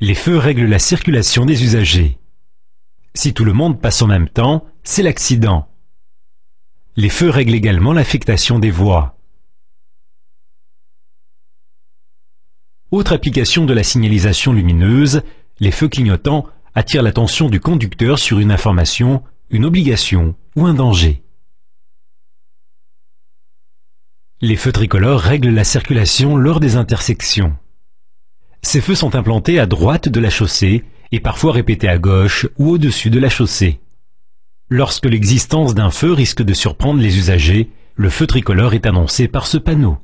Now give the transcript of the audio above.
Les feux règlent la circulation des usagers. Si tout le monde passe en même temps, c'est l'accident. Les feux règlent également l'affectation des voies. Autre application de la signalisation lumineuse, les feux clignotants attirent l'attention du conducteur sur une information, une obligation ou un danger. Les feux tricolores règlent la circulation lors des intersections. Ces feux sont implantés à droite de la chaussée et parfois répétés à gauche ou au-dessus de la chaussée. Lorsque l'existence d'un feu risque de surprendre les usagers, le feu tricolore est annoncé par ce panneau.